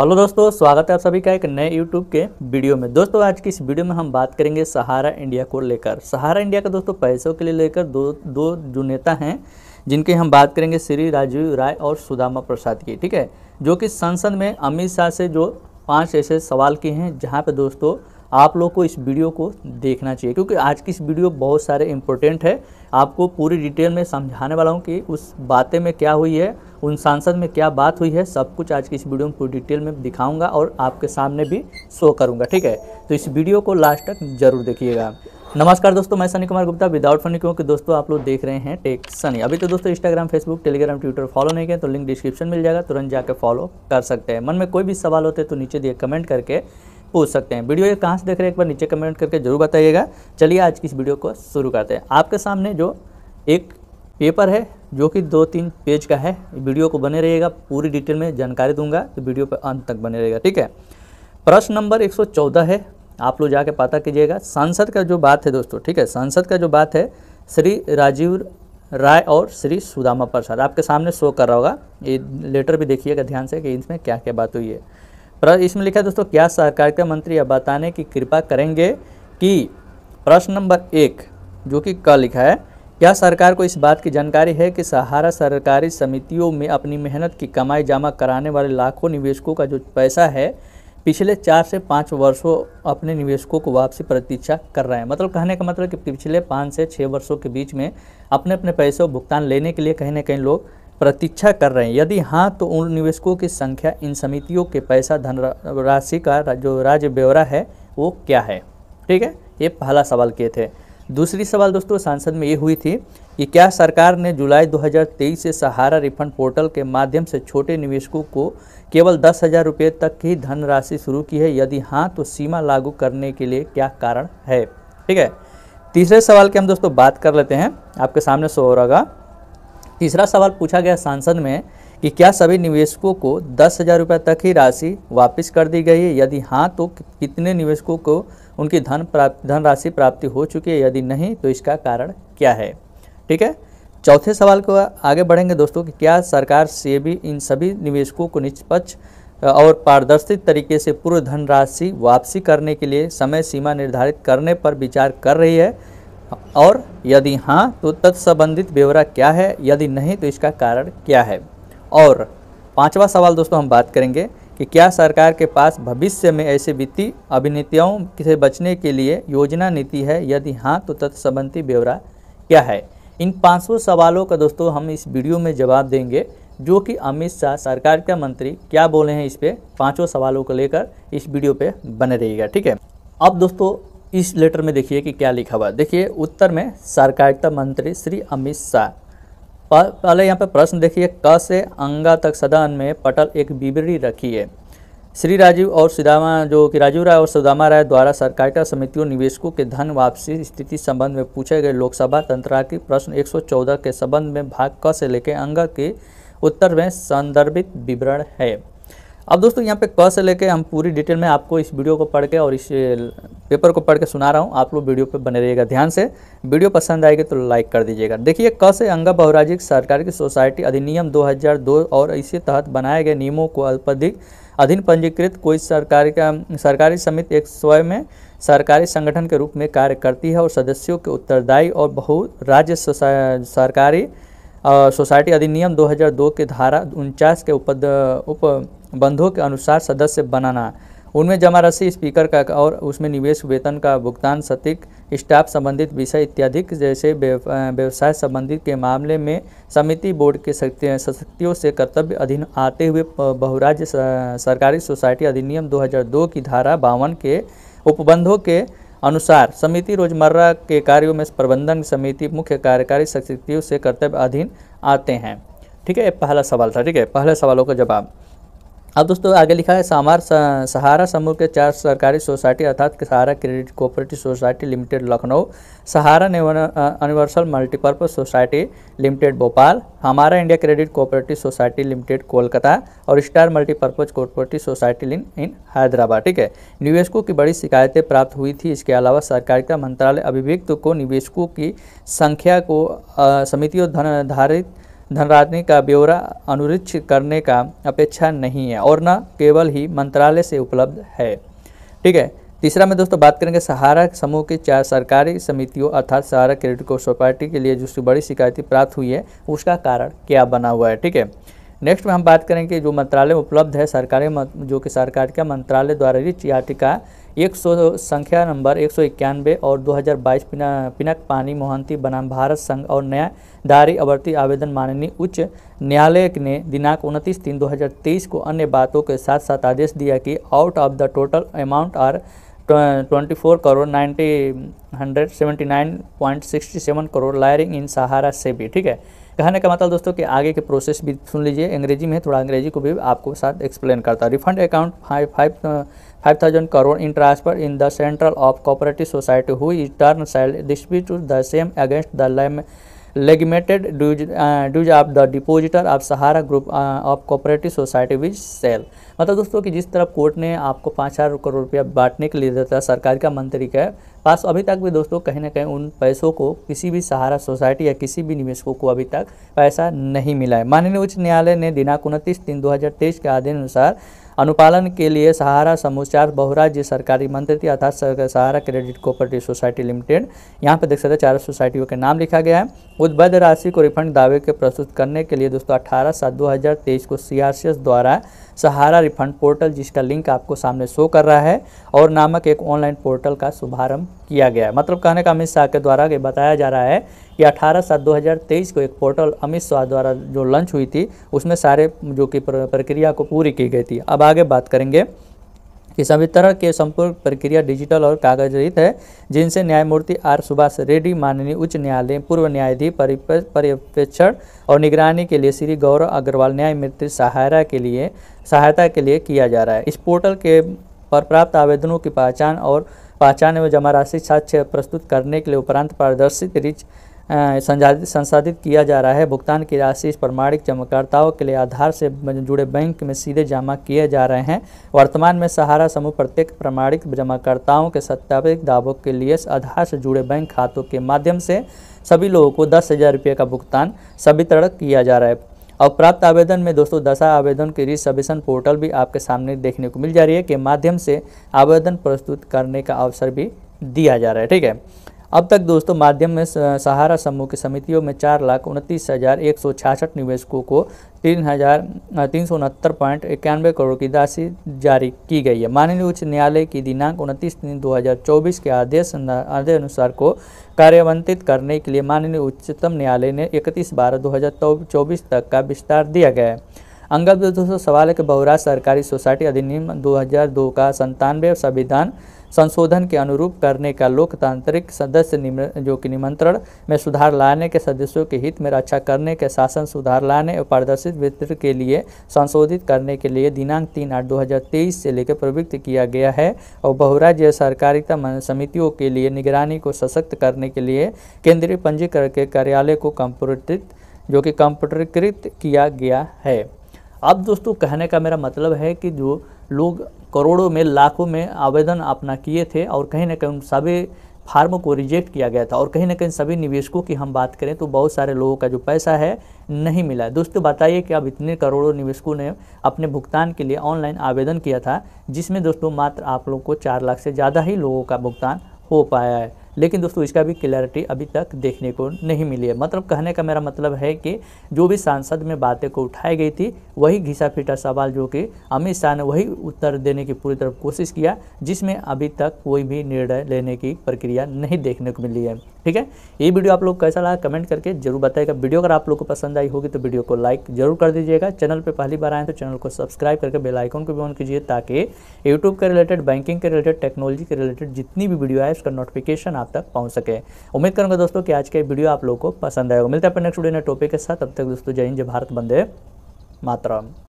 hello दोस्तों स्वागत है आप सभी का एक नए यूट्यूब के वीडियो में दोस्तों आज की इस वीडियो में हम बात करेंगे सहारा इंडिया को लेकर सहारा इंडिया का दोस्तों पैसों के लिए लेकर दो दो जो नेता हैं जिनकी हम बात करेंगे श्री राजीव राय और सुदामा प्रसाद की ठीक है जो कि संसद में अमित शाह से जो पाँच ऐसे सवाल किए हैं जहाँ पर दोस्तों आप लोग को इस वीडियो को देखना चाहिए क्योंकि आज की इस वीडियो बहुत सारे इम्पोर्टेंट है आपको पूरी डिटेल में समझाने वाला हूँ कि उस बातें में क्या हुई है उन सांसद में क्या बात हुई है सब कुछ आज की इस वीडियो में पूरी डिटेल में दिखाऊंगा और आपके सामने भी शो करूँगा ठीक है तो इस वीडियो को लास्ट तक जरूर देखिएगा नमस्कार दोस्तों मैं सनी कुमार गुप्ता विदाउट फनी क्योंकि दोस्तों आप लोग देख रहे हैं टेक सनी अभी तो दोस्तों Instagram Facebook Telegram Twitter follow नहीं किया तो लिंक डिस्क्रिप्शन मिल जाएगा तुरंत जाकर फॉलो कर सकते हैं मन में कोई भी सवाल होते तो नीचे दिए कमेंट करके पूछ सकते हैं वीडियो ये कहाँ से देख रहे हैं एक बार नीचे कमेंट करके जरूर बताइएगा चलिए आज की इस वीडियो को शुरू करते हैं आपके सामने जो एक पेपर है जो कि दो तीन पेज का है वीडियो को बने रहिएगा पूरी डिटेल में जानकारी दूंगा तो वीडियो पर अंत तक बने रहेगा ठीक है प्रश्न नंबर 114 है आप लोग जाके पता कीजिएगा सांसद का जो बात है दोस्तों ठीक है सांसद का जो बात है श्री राजीव राय और श्री सुदामा प्रसाद आपके सामने शो कर रहा होगा ये लेटर भी देखिएगा ध्यान से कि इसमें क्या क्या बात हुई है और इसमें लिखा है दोस्तों क्या सहकारिता मंत्री अब बताने की कृपा करेंगे कि प्रश्न नंबर एक जो कि क लिखा है क्या सरकार को इस बात की जानकारी है कि सहारा सरकारी समितियों में अपनी मेहनत की कमाई जमा कराने वाले लाखों निवेशकों का जो पैसा है पिछले चार से पाँच वर्षों अपने निवेशकों को वापसी प्रतीक्षा कर रहे हैं मतलब कहने का मतलब कि पिछले पाँच से छः वर्षों के बीच में अपने अपने पैसे भुगतान लेने के लिए कहीं ना कहीं लोग प्रतीक्षा कर रहे हैं यदि हाँ तो उन निवेशकों की संख्या इन समितियों के पैसा धन राशि का जो राज्य ब्यौरा है वो क्या है ठीक है ये पहला सवाल किए थे दूसरी सवाल दोस्तों सांसद में ये हुई थी कि क्या सरकार ने जुलाई 2023 से सहारा रिफंड पोर्टल के माध्यम से छोटे निवेशकों को केवल दस हज़ार रुपये तक की धनराशि शुरू की है यदि हाँ तो सीमा लागू करने के लिए क्या कारण है ठीक है तीसरे सवाल की हम दोस्तों बात कर लेते हैं आपके सामने सो रहा तीसरा सवाल पूछा गया सांसद में कि क्या सभी निवेशकों को दस हज़ार रुपये तक ही राशि वापस कर दी गई है यदि हाँ तो कितने निवेशकों को उनकी धन प्राप्त धनराशि प्राप्ति हो चुकी है यदि नहीं तो इसका कारण क्या है ठीक है चौथे सवाल को आगे बढ़ेंगे दोस्तों कि क्या सरकार से भी इन सभी निवेशकों को निष्पक्ष और पारदर्शी तरीके से पूर्व धनराशि वापसी करने के लिए समय सीमा निर्धारित करने पर विचार कर रही है और यदि हाँ तो तत्संबंधित ब्यौरा क्या है यदि नहीं तो इसका कारण क्या है और पांचवा सवाल दोस्तों हम बात करेंगे कि क्या सरकार के पास भविष्य में ऐसे वित्तीय अभिनीतियों से बचने के लिए योजना नीति है यदि हाँ तो तत्संबंधी ब्यौरा क्या है इन पाँचों सवालों का दोस्तों हम इस वीडियो में जवाब देंगे जो कि अमित शाह सरकार के मंत्री क्या बोले हैं इस पर पाँचों सवालों को लेकर इस वीडियो पे बने रहिएगा ठीक है अब दोस्तों इस लेटर में देखिए कि क्या लिखा हुआ है देखिए उत्तर में सरकारिता मंत्री श्री अमित शाह पहले यहाँ पर प्रश्न देखिए क से अंगा तक सदन में पटल एक विवरणी रखी है श्री राजीव और सुदामा जो कि राजीव राय और सुदामा राय द्वारा सरकारिता समितियों निवेशकों के धन वापसी स्थिति संबंध में पूछे गए लोकसभा तंत्राकी प्रश्न एक के संबंध में भाग क से लेकर अंग के उत्तर में संदर्भित विवरण है अब दोस्तों यहाँ पे क से लेके हम पूरी डिटेल में आपको इस वीडियो को पढ़ के और इस पेपर को पढ़ के सुना रहा हूँ आप लोग वीडियो पर बने रहिएगा ध्यान से वीडियो पसंद आएगी तो लाइक कर दीजिएगा देखिए क से अंगा बहुराजिक सरकार की सोसाइटी अधिनियम 2002 और इसी तहत बनाए गए नियमों को अल्पाधिक अधीन पंजीकृत कोई सरकारी का सरकारी समिति एक स्वयं में सरकारी संगठन के रूप में कार्य करती है और सदस्यों के उत्तरदायी और बहु राज्य सरकारी सोसाइटी अधिनियम दो के धारा उनचास के उपद उपबंधों के अनुसार सदस्य बनाना उनमें जमा राशि स्पीकर का और उसमें निवेश वेतन का भुगतान सटीक स्टाफ संबंधित विषय इत्यादि जैसे व्यवसाय संबंधित के मामले में समिति बोर्ड के सशक्तियों से कर्तव्य अधीन आते हुए बहुराज्य सरकारी सोसाइटी अधिनियम 2002 की धारा बावन के उपबंधों के अनुसार समिति रोजमर्रा के कार्यों में प्रबंधन समिति मुख्य कार्यकारी शक्तियों से कर्तव्य अधीन आते हैं ठीक है पहला सवाल था ठीक है पहले सवालों का जवाब अब दोस्तों आगे लिखा है सामार सहारा समूह के चार सरकारी सोसाइटी अर्थात Sahara credit cooperative society limited Lucknow Sahara universal multipurpose society limited Bhopal Hamara India credit cooperative society limited Kolkata और star multipurpose cooperative society in in Hyderabad ठीक है निवेशकों की बड़ी शिकायतें प्राप्त हुई थी इसके अलावा सहकारिता मंत्रालय अभिव्यक्त को निवेशकों की संख्या को समितियों धन आधारित धनराजनी का ब्यौरा अनुरिच करने का अपेक्षा नहीं है और न केवल ही मंत्रालय से उपलब्ध है ठीक है तीसरा में दोस्तों बात करेंगे सहारा समूह की चार सरकारी समितियों अर्थात सहारा क्रेडिट को सोसाइटी के लिए जो बड़ी शिकायतें प्राप्त हुई है उसका कारण क्या बना हुआ है ठीक है नेक्स्ट में हम बात करेंगे जो मंत्रालय उपलब्ध है सरकारी जो कि सरकार का मंत्रालय द्वारा रिच याटिका एक सौ संख्या नंबर एक सौ इक्यानवे और 2022 पिना पिनक पानी मोहंती बनाम भारत संघ और नया दारी अवर्ती आवेदन माननीय उच्च न्यायालय ने दिनांक उनतीस तीन 2023 को अन्य बातों के साथ साथ आदेश दिया कि out of the total amount R twenty four crore ninety hundred seventy nine point sixty seven crore lying in Sahara से भी ठीक है कहने का मतलब दोस्तों कि आगे के प्रोसेस भी सुन लीजिए अंग्रेजी में थोड़ा अंग्रेजी को भी आपको साथ एक्सप्लेन करता है refund account five five five thousand crore in transfer in the central of cooperative society who turn shall dispute the same against the legitimate dues dues of the depositor of Sahara group of cooperative society which shall मतलब दोस्तों कि जिस तरफ court ने आपको पाँच हज़ार करोड़ रुपया बांटने के लिए देता है सरकार का मंत्री का पास अभी तक भी दोस्तों कहीं ना कहीं उन पैसों को किसी भी सहारा सोसाइटी या किसी भी निवेशकों को अभी तक पैसा नहीं मिला है माननीय उच्च न्यायालय ने दिनांक उनतीस तीन तेईस के आदेश अनुसार अनुपालन के लिए सहारा समूचार बहुराज्य सरकारी मंत्री अर्थात Sahara credit cooperative society limited यहाँ पर देख सकते हैं चार सोसाइटियों के नाम लिखा गया है उद्बद्ध राशि को रिफंड दावे के प्रस्तुत करने के लिए दोस्तों अठारह सात दो को सी द्वारा सहारा रिफंड पोर्टल जिसका लिंक आपको सामने शो कर रहा है और नामक एक ऑनलाइन पोर्टल का शुभारंभ किया गया है मतलब कहने का अमित शाह के द्वारा ये बताया जा रहा है कि 18 सात 2023 को एक पोर्टल अमित शाह द्वारा जो लॉन्च हुई थी उसमें सारे जो कि प्रक्रिया को पूरी की गई थी अब आगे बात करेंगे कि संवितरण के संपूर्ण प्रक्रिया डिजिटल और कागज रहित है जिनसे न्यायमूर्ति आर सुभाष रेड्डी माननीय उच्च न्यायालय पूर्व न्यायाधीश पर्यवेक्षण और निगरानी के लिए श्री गौरव अग्रवाल न्यायमित्र सहायता के लिए सहायता के लिए किया जा रहा है इस पोर्टल के पर प्राप्त आवेदनों की पहचान और पहचान एवं जमा राशि साक्ष्य प्रस्तुत करने के लिए उपरांत पारदर्शित रिच संसाधित संसाधित किया जा रहा है भुगतान की राशि इस प्रमाणिक जमाकर्ताओं के लिए आधार से जुड़े बैंक में सीधे जमा किए जा रहे हैं वर्तमान में सहारा समूह प्रत्येक प्रमाणिक जमाकर्ताओं के सत्यापित दावों के लिए आधार से जुड़े बैंक खातों के माध्यम से सभी लोगों को दस हज़ार रुपये का भुगतान तरह किया जा रहा है और प्राप्त आवेदन में दोस्तों दशा आवेदन के रिसबिशन पोर्टल भी आपके सामने देखने को मिल जा रही है के माध्यम से आवेदन प्रस्तुत करने का अवसर भी दिया जा रहा है ठीक है अब तक दोस्तों माध्यम में सहारा समूह की समितियों में चार लाख उनतीस हज़ार एक सौ छियासठ निवेशकों को तीन हज़ार तीन सौ उनहत्तर पॉइंट इक्यानवे करोड़ की राशि जारी की गई है माननीय उच्च न्यायालय की दिनांक उनतीस तीन दो हज़ार चौबीस के आदेश आदेश अनुसार को कार्यवंतित करने के लिए माननीय उच्चतम न्यायालय ने इकतीस बारह दो हज़ार चौबीस तक का विस्तार दिया गया है अंगल दोस्तों सवाल है कि बहुराज सरकारी सोसाइटी अधिनियम 2002 का संतानवे संविधान संशोधन के अनुरूप करने का लोकतांत्रिक सदस्य जो कि निमंत्रण में सुधार लाने के सदस्यों के हित में रक्षा करने के शासन सुधार लाने और पारदर्शित वितरण के लिए संशोधित करने के लिए दिनांक तीन आठ दो से लेकर प्रवृत्त किया गया है और बहुराज्य सहकारिता समितियों के लिए निगरानी को सशक्त करने के लिए केंद्रीय पंजीकरण के कार्यालय को कंप्यूटरित जो कि कंप्यूटरीकृत किया गया है अब दोस्तों कहने का मेरा मतलब है कि जो लोग करोड़ों में लाखों में आवेदन अपना किए थे और कहीं ना कहीं उन सभी फार्म को रिजेक्ट किया गया था और कहीं ना कहीं सभी निवेशकों की हम बात करें तो बहुत सारे लोगों का जो पैसा है नहीं मिला है दोस्तों बताइए कि अब इतने करोड़ों निवेशकों ने अपने भुगतान के लिए ऑनलाइन आवेदन किया था जिसमें दोस्तों मात्र आप लोगों को चार लाख से ज़्यादा ही लोगों का भुगतान हो पाया है लेकिन दोस्तों इसका भी क्लैरिटी अभी तक देखने को नहीं मिली है मतलब कहने का मेरा मतलब है कि जो भी सांसद में बातें को उठाई गई थी वही घिसा फिटा सवाल जो कि अमित शाह ने वही उत्तर देने की पूरी तरफ कोशिश किया जिसमें अभी तक कोई भी निर्णय लेने की प्रक्रिया नहीं देखने को मिली है ठीक है ये वीडियो आप लोग कैसा लगा कमेंट करके जरूर बताएगा वीडियो अगर आप लोग को पसंद आई होगी तो वीडियो को लाइक जरूर कर दीजिएगा चैनल पर पहली बार आए तो चैनल को सब्सक्राइब करके बेल आइकन को भी ऑन कीजिए ताकि यूट्यूब के रिलेटेड बैंकिंग के रिलेटेड टेक्नोलॉजी के रिलेटेड जितनी भी वीडियो आए उसका नोटिफिकेशन आप तक पहुँच सके उम्मीद करूँगा दोस्तों कि आज का वीडियो आप लोग को पसंद आएगा मिलता है अपने नेक्स्ट वीडियो ने टॉपिक के साथ अब तक दोस्तों जय हिंद जय भारत बंदे मातरम